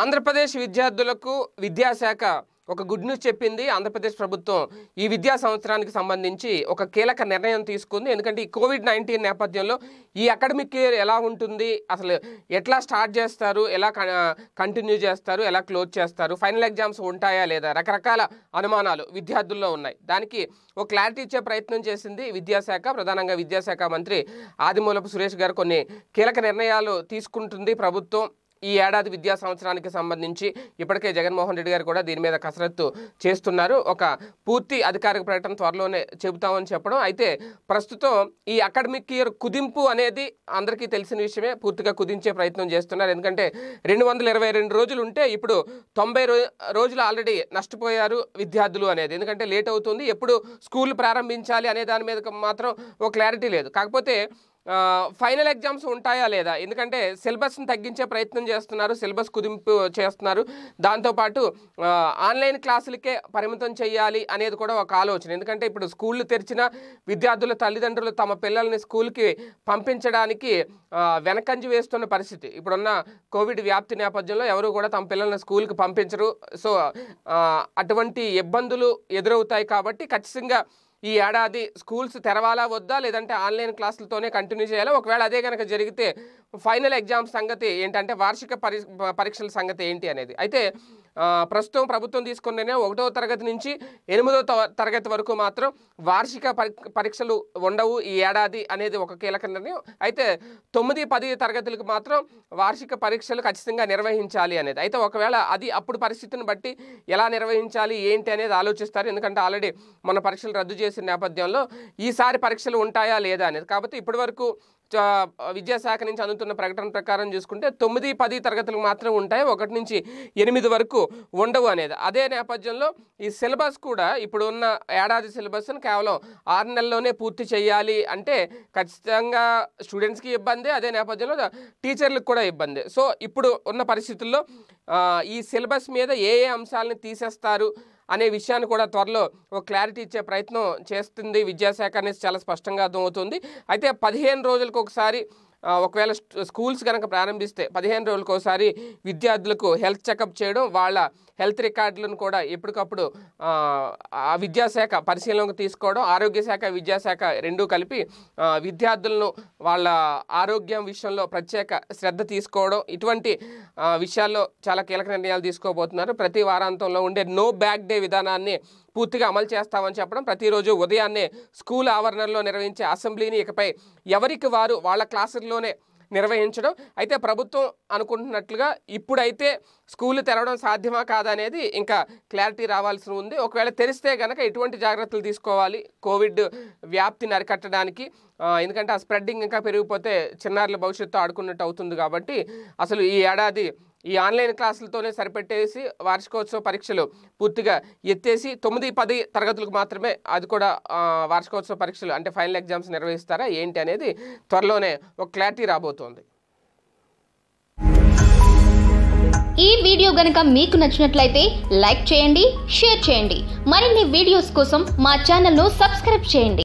ఆంధ్రప్రదేశ్ విద్యార్థులకు విద్యాశాఖ ఒక గుడ్ న్యూస్ చెప్పింది ఆంధ్రప్రదేశ్ ప్రభుత్వం ఈ విద్యా సంవత్సరానికి సంబంధించి ఒక కీలక నిర్ణయం తీసుకుంది ఎందుకంటే ఈ కోవిడ్ నైన్టీన్ నేపథ్యంలో ఈ అకాడమిక్ ఇయర్ ఎలా ఉంటుంది అసలు ఎట్లా స్టార్ట్ చేస్తారు ఎలా కంటిన్యూ చేస్తారు ఎలా క్లోజ్ చేస్తారు ఫైనల్ ఎగ్జామ్స్ ఉంటాయా లేదా రకరకాల అనుమానాలు విద్యార్థుల్లో ఉన్నాయి దానికి ఒక క్లారిటీ ఇచ్చే ప్రయత్నం చేసింది విద్యాశాఖ ప్రధానంగా విద్యాశాఖ మంత్రి ఆదిమూలపు సురేష్ గారు కొన్ని కీలక నిర్ణయాలు తీసుకుంటుంది ప్రభుత్వం ఈ ఏడాది విద్యా సంవత్సరానికి సంబంధించి ఇప్పటికే జగన్మోహన్ రెడ్డి గారు కూడా దీని మీద కసరత్తు చేస్తున్నారు ఒక పూర్తి అధికారిక ప్రకటన త్వరలోనే చెబుతామని చెప్పడం అయితే ప్రస్తుతం ఈ అకాడమిక్ ఇయర్ కుదింపు అనేది అందరికీ తెలిసిన విషయమే పూర్తిగా కుదించే ప్రయత్నం చేస్తున్నారు ఎందుకంటే రెండు వందల ఇరవై రెండు రోజులు ఉంటే ఇప్పుడు తొంభై రోజులు ఆల్రెడీ నష్టపోయారు విద్యార్థులు అనేది ఎందుకంటే లేట్ అవుతుంది ఎప్పుడు స్కూల్ ప్రారంభించాలి అనే దాని మీద మాత్రం ఒక క్లారిటీ లేదు కాకపోతే ఫైనల్ ఎగ్జామ్స్ ఉంటాయా లేదా ఎందుకంటే సిలబస్ని తగ్గించే ప్రయత్నం చేస్తున్నారు సిలబస్ కుదింపు చేస్తున్నారు దాంతోపాటు ఆన్లైన్ క్లాసులకే పరిమితం చేయాలి అనేది కూడా ఒక ఆలోచన ఎందుకంటే ఇప్పుడు స్కూళ్ళు తెరిచిన విద్యార్థుల తల్లిదండ్రులు తమ పిల్లల్ని స్కూల్కి పంపించడానికి వెనకంజి వేస్తున్న పరిస్థితి ఇప్పుడున్న కోవిడ్ వ్యాప్తి నేపథ్యంలో ఎవరు కూడా తమ పిల్లల్ని స్కూల్కి పంపించరు సో అటువంటి ఇబ్బందులు ఎదురవుతాయి కాబట్టి ఖచ్చితంగా ఈ ఏడాది స్కూల్స్ తెరవాలా వద్దా లేదంటే ఆన్లైన్ క్లాసులతోనే కంటిన్యూ చేయాలా ఒకవేళ అదే కనుక జరిగితే ఫైనల్ ఎగ్జామ్స్ సంగతి ఏంటంటే వార్షిక పరీక్షల సంగతి ఏంటి అనేది అయితే ప్రస్తుతం ప్రభుత్వం తీసుకున్న ఒకటో తరగతి నుంచి ఎనిమిదో తరగతి వరకు మాత్రం వార్షిక పరీక్షలు ఉండవు ఈ ఏడాది అనేది ఒక కీలక నిర్ణయం అయితే తొమ్మిది పది తరగతులకు మాత్రం వార్షిక పరీక్షలు ఖచ్చితంగా నిర్వహించాలి అనేది అయితే ఒకవేళ అది అప్పుడు పరిస్థితిని బట్టి ఎలా నిర్వహించాలి ఏంటి అనేది ఆలోచిస్తారు ఎందుకంటే ఆల్రెడీ మన పరీక్షలు రద్దు చేసిన నేపథ్యంలో ఈసారి పరీక్షలు ఉంటాయా లేదా అనేది కాబట్టి ఇప్పటివరకు విద్యాశాఖ నుంచి అందుతున్న ప్రకటన ప్రకారం చూసుకుంటే తొమ్మిది పది తరగతులు మాత్రం ఉంటాయి ఒకటి నుంచి ఎనిమిది వరకు ఉండవు అనేది అదే నేపథ్యంలో ఈ సిలబస్ కూడా ఇప్పుడు ఉన్న ఏడాది సిలబస్ను కేవలం ఆరు నెలల్లోనే పూర్తి చేయాలి అంటే ఖచ్చితంగా స్టూడెంట్స్కి ఇబ్బంది అదే నేపథ్యంలో టీచర్లకు కూడా ఇబ్బంది సో ఇప్పుడు ఉన్న పరిస్థితుల్లో ఈ సిలబస్ మీద ఏ ఏ అంశాలను తీసేస్తారు అనే విషయాన్ని కూడా త్వరలో ఒక క్లారిటీ ఇచ్చే ప్రయత్నం చేస్తుంది విద్యాశాఖ అనేది చాలా స్పష్టంగా అర్థమవుతుంది అయితే పదిహేను రోజులకు ఒకసారి ఒకవేళ స్కూల్స్ కనుక ప్రారంభిస్తే పదిహేను రోజులకు ఒకసారి విద్యార్థులకు హెల్త్ చెకప్ చేయడం వాళ్ళ హెల్త్ రికార్డులను కూడా ఎప్పటికప్పుడు ఆ విద్యాశాఖ పరిశీలనకు తీసుకోవడం ఆరోగ్య శాఖ విద్యాశాఖ రెండూ కలిపి విద్యార్థులను వాళ్ళ ఆరోగ్యం విషయంలో ప్రత్యేక శ్రద్ధ తీసుకోవడం ఇటువంటి విషయాల్లో చాలా కీలక నిర్ణయాలు తీసుకోబోతున్నారు ప్రతి వారాంతంలో ఉండే నో బ్యాక్ డే విధానాన్ని పూర్తిగా అమలు చేస్తామని చెప్పడం ప్రతిరోజు ఉదయాన్నే స్కూల్ ఆవరణలో నిర్వహించే అసెంబ్లీని ఇకపై ఎవరికి వారు వాళ్ళ క్లాసుల్లోనే నిర్వహించడం అయితే ప్రభుత్వం అనుకుంటున్నట్లుగా ఇప్పుడైతే స్కూల్ తెరవడం సాధ్యమా కాదనేది ఇంకా క్లారిటీ రావాల్సి ఉంది ఒకవేళ తెరిస్తే కనుక ఎటువంటి జాగ్రత్తలు తీసుకోవాలి కోవిడ్ వ్యాప్తిని అరికట్టడానికి ఎందుకంటే ఆ స్ప్రెడ్డింగ్ ఇంకా పెరిగిపోతే చిన్నారుల భవిష్యత్తు ఆడుకున్నట్టు అవుతుంది కాబట్టి అసలు ఈ ఏడాది ఈ ఆన్లైన్ క్లాసులతోనే సరిపెట్టేసి వార్షికోత్సవ పరీక్షలు పూర్తిగా ఎత్తేసి తొమ్మిది పది తరగతులకు మాత్రమే అది కూడా వార్షికోత్సవ పరీక్షలు అంటే ఫైనల్ ఎగ్జామ్స్ నిర్వహిస్తారా ఏంటి అనేది త్వరలోనే ఒక క్లారిటీ రాబోతోంది ఈ వీడియో గనక మీకు నచ్చినట్లయితే లైక్ చేయండి షేర్ చేయండి మరిన్ని వీడియోస్ కోసం మా ఛానల్ను సబ్స్క్రైబ్ చేయండి